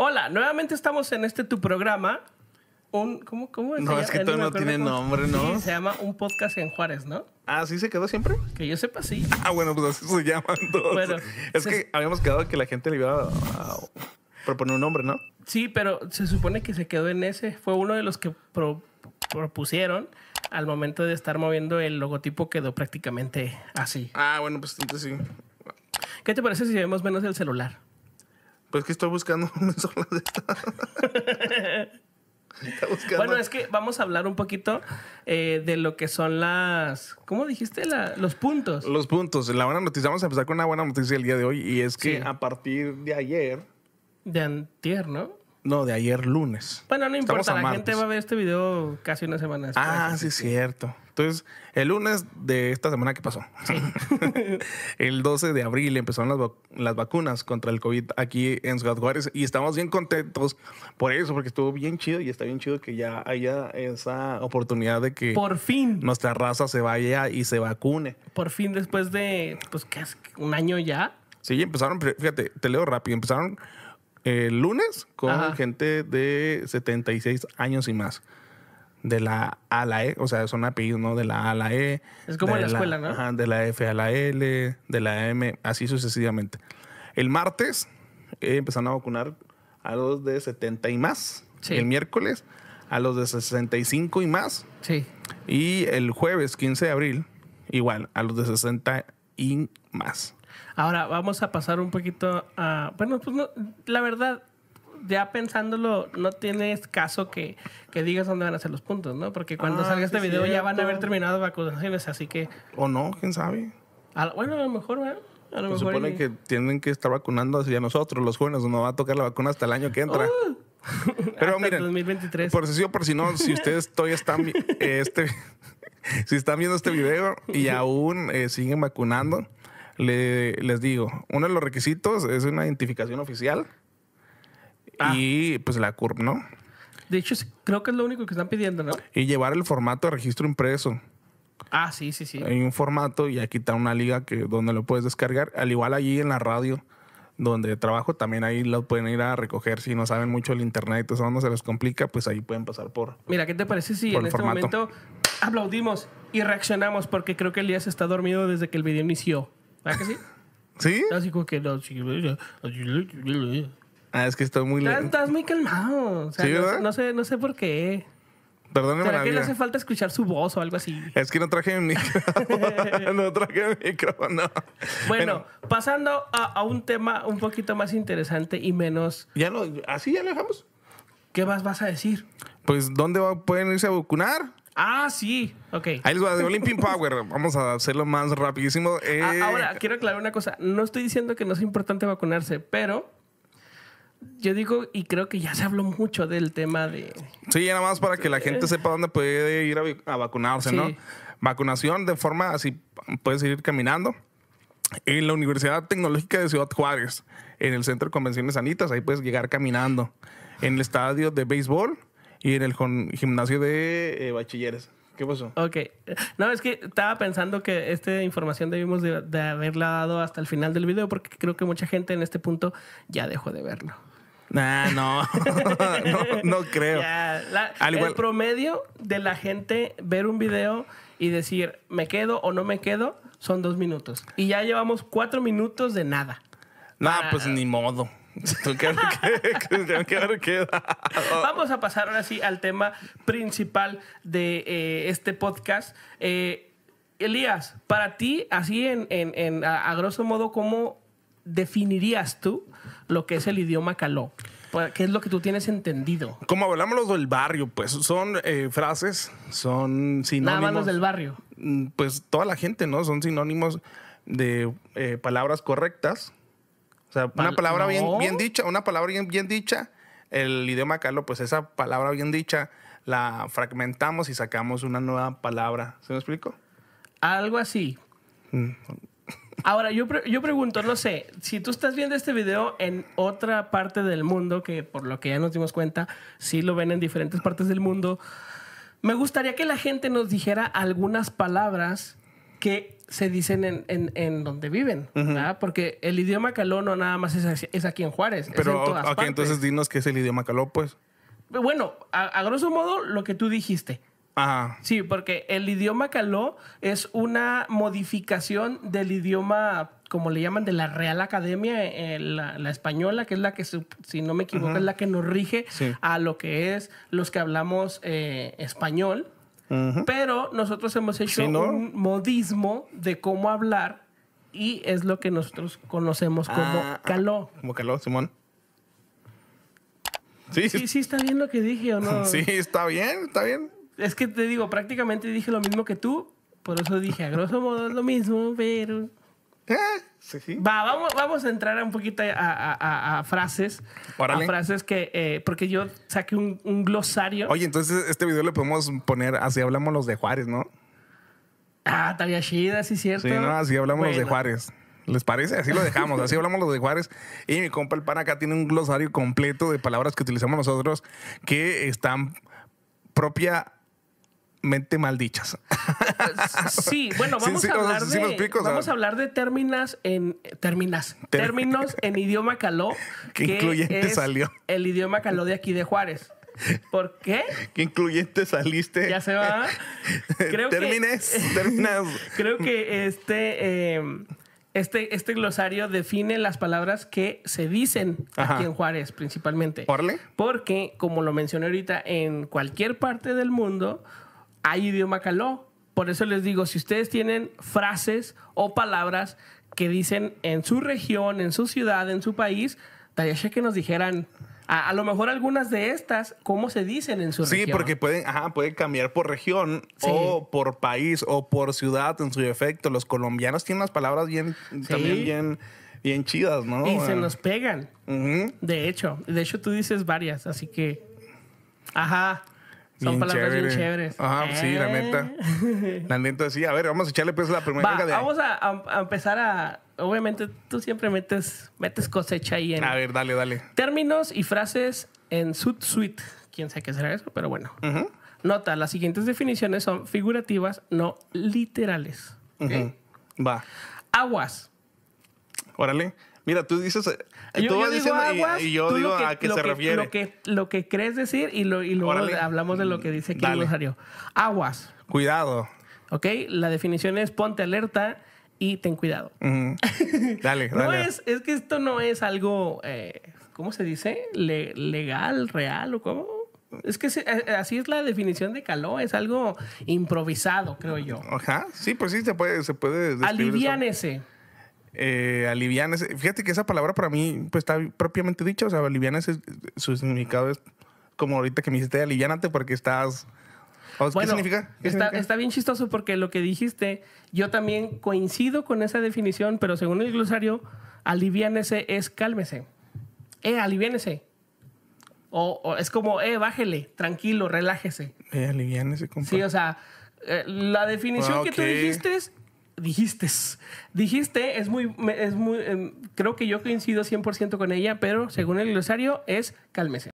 Hola, nuevamente estamos en este tu programa. Un, ¿Cómo, cómo es? No, es que todo no tiene nombre, ¿no? se llama Un Podcast en Juárez, ¿no? Ah, ¿sí se quedó siempre? Que yo sepa, sí. Ah, bueno, pues así se llaman todos. Bueno, es que habíamos quedado que la gente le iba a proponer un nombre, ¿no? Sí, pero se supone que se quedó en ese. Fue uno de los que propusieron al momento de estar moviendo el logotipo quedó prácticamente así. Ah, bueno, pues entonces sí. ¿Qué te parece si vemos menos el celular? Pues que estoy buscando un de Bueno, es que vamos a hablar un poquito eh, de lo que son las. ¿Cómo dijiste? los puntos. Los puntos. La buena noticia. Vamos a empezar con una buena noticia el día de hoy. Y es que a partir de ayer. De antier, ¿no? No, de ayer lunes. Bueno, no importa, la gente va a ver este video casi una semana después. Ah, sí, es cierto. Entonces, el lunes de esta semana que pasó, sí. el 12 de abril empezaron las, vacunas contra el COVID aquí en Ciudad Juárez y estamos bien contentos por eso, porque estuvo bien chido y está bien chido que ya haya esa oportunidad de que por fin nuestra raza se vaya y se vacune. Por fin, después de pues casi un año ya. Sí, empezaron, fíjate, te leo rápido, empezaron el lunes con gente de 76 años y más. De la A a la E, o sea, son apellidos, ¿no? De la A a la E. Es como en la, escuela, ¿no? de la F a la L, de la M, así sucesivamente. El martes empezaron a vacunar a los de 70 y más. El miércoles a los de 65 y más. Sí. Y el jueves 15 de abril, igual, a los de 60 y más. Ahora vamos a pasar un poquito a... Bueno, pues no, la verdad, ya pensándolo, no tienes caso que, digas dónde van a ser los puntos, ¿no? Porque cuando ah, salga este video ya van a haber terminado vacunaciones, así que... O no, quién sabe. bueno, a lo mejor, ¿verdad? Se supone que tienen que estar vacunando hacia nosotros, los jóvenes, nos va a tocar la vacuna hasta el año que entra. Uh. Pero miren, 2023. por si sí o por si no, si ustedes todavía están, este, si están viendo este video y aún eh, siguen vacunando, le, les digo, uno de los requisitos es una identificación oficial ah. y pues la CURP, ¿no? De hecho, creo que es lo único que están pidiendo, ¿no? Y llevar el formato de registro impreso. Ah, sí, sí, sí. Hay un formato y aquí está una liga que donde lo puedes descargar. Al igual allí en la radio donde trabajo, también ahí lo pueden ir a recoger. Si no saben mucho el internet, eso no se les complica, pues ahí pueden pasar por. Mira, ¿qué te parece si en este momento aplaudimos y reaccionamos? Porque creo que Elías está dormido desde que el video inició. ¿Ah, que sí? ¿Sí? Así ah, como que no, Ah, es que estoy muy lento. Estás muy calmado. ¿Sí, no, verdad? no, sé, no sé por qué. Perdóneme ¿Será la que le hace falta escuchar su voz o algo así? Es que no traje el micrófono. no traje mi micrófono. Bueno, pasando a, un tema un poquito más interesante y menos. ¿Ya no. ¿Así ya lo dejamos? ¿Qué más vas a decir? Pues, ¿dónde pueden irse a vacunar? Ah, sí, ok. Ahí les va de Olympic Power. Vamos a hacerlo más rapidísimo. Eh, ahora, quiero aclarar una cosa. No estoy diciendo que no es importante vacunarse, pero yo digo, y creo que ya se habló mucho del tema de... Sí, nada más para que la gente eh. sepa dónde puede ir a, vacunarse, ¿no? Vacunación de forma así, puedes ir caminando. En la Universidad Tecnológica de Ciudad Juárez, en el Centro de Convenciones Sanitas, ahí puedes llegar caminando. En el estadio de béisbol, y en el gimnasio de eh, bachilleres. ¿Qué pasó? Ok. No, es que estaba pensando que esta información debimos de, haberla dado hasta el final del video porque creo que mucha gente en este punto ya dejó de verlo. no. no, no creo. El promedio de la gente ver un video y decir me quedo o no me quedo son dos minutos. Y ya llevamos cuatro minutos de nada. Nah, pues ni modo. Vamos a pasar ahora sí al tema principal de eh, este podcast. Eh, Elías, para ti, así en, a, grosso modo, ¿cómo definirías tú lo que es el idioma caló? Pues, ¿Qué es lo que tú tienes entendido? Como hablamos los del barrio, pues son eh, frases, son sinónimos. Nada los del barrio. Mm, pues toda la gente, ¿no? Son sinónimos de palabras correctas o sea, una palabra bien, dicha, una palabra bien, dicha, el idioma carlos pues esa palabra bien dicha la fragmentamos y sacamos una nueva palabra. ¿Se me explico? Algo así. Mm. Ahora, yo, yo pregunto, no sé, si tú estás viendo este video en otra parte del mundo, que por lo que ya nos dimos cuenta, sí lo ven en diferentes partes del mundo, me gustaría que la gente nos dijera algunas palabras que se dicen en, donde viven, Porque el idioma caló no nada más es, es aquí en Juárez. Pero, es en todas entonces dinos qué es el idioma caló, pues. Bueno, a, grosso modo, lo que tú dijiste. Ajá. Sí, porque el idioma caló es una modificación del idioma, como le llaman, de la Real Academia, eh, la, española, que es la que, si no me equivoco, es la que nos rige a lo que es los que hablamos eh, español. Pero nosotros hemos pues hecho un modismo de cómo hablar y es lo que nosotros conocemos como ah, ah, caló. Como caló, Simón. Sí. sí, sí, está bien lo que dije o no. sí, está bien, está bien. Es que te digo, prácticamente dije lo mismo que tú, por eso dije, a grosso modo es lo mismo, pero... Eh, Va, vamos, vamos a entrar un poquito a, frases. A frases que, eh, porque yo saqué un, glosario. Oye, entonces este video le podemos poner, así hablamos los de Juárez, ¿no? Ah, estaría chida, sí, cierto. Sí, no, así hablamos los de Juárez. ¿Les parece? Así lo dejamos, así hablamos los de Juárez. Y mi compa el pan acá tiene un glosario completo de palabras que utilizamos nosotros que están propia mente maldichas. Sí, bueno, vamos, a, hablar de, vamos a hablar de términos en términos, términos en idioma caló. que incluyente salió. El idioma caló de aquí de Juárez. ¿Por qué? ¿Qué incluyente saliste? Ya se va. Creo que, terminas. creo que este, em, este, este glosario define las palabras que se dicen aquí en Juárez, principalmente. ¿Porle? Porque, como lo mencioné ahorita, en cualquier parte del mundo hay idioma caló. Por eso les digo, si ustedes tienen frases o palabras que dicen en su región, en su ciudad, en su país, estaría que nos dijeran a, lo mejor algunas de estas, ¿cómo se dicen en su región? Sí, porque pueden, ajá, cambiar por región o por país o por ciudad en su efecto. Los colombianos tienen las palabras bien, bien, bien chidas, ¿no? Y se ah. nos pegan. De hecho, de hecho tú dices varias, así que... Ajá. Son palabras bien chéveres. Ajá, pues sí, la eh. neta. La neta, sí. A ver, vamos a echarle pues la primera. de... Vamos a, empezar a. Obviamente, tú siempre metes, metes cosecha ahí en. A ver, dale, dale. Términos y frases en suite. Quién sabe qué será eso, pero bueno. Nota: las siguientes definiciones son figurativas, no literales. Va. Aguas. Órale. Mira, tú dices, eh, yo, tú vas diciendo aguas, y, yo digo a qué se refiere. Lo que, lo que crees decir y, luego hablamos de lo que dice que Rosario. Aguas. Cuidado. Ok, la definición es ponte alerta y ten cuidado. Dale, no Es, es, que esto no es algo, eh, ¿cómo se dice? legal, real o cómo. Es que eh, así es la definición de caló, es algo improvisado, creo yo. Ajá, sí, pues sí, se puede, se puede eh, Fíjate que esa palabra para mí pues, está propiamente dicha. O sea, alivianese su significado es como ahorita que me dijiste, aliviánate porque estás... ¿Qué está, bien chistoso porque lo que dijiste, yo también coincido con esa definición, pero según el glosario, Alivianese es cálmese. Eh, alivianese O, es como, eh, bájele, tranquilo, relájese. Eh, alivianese como. Sí, o sea, eh, la definición que tú dijiste es, dijiste, dijiste, es muy, es muy, em, creo que yo coincido 100% con ella, pero según el glosario es cálmese.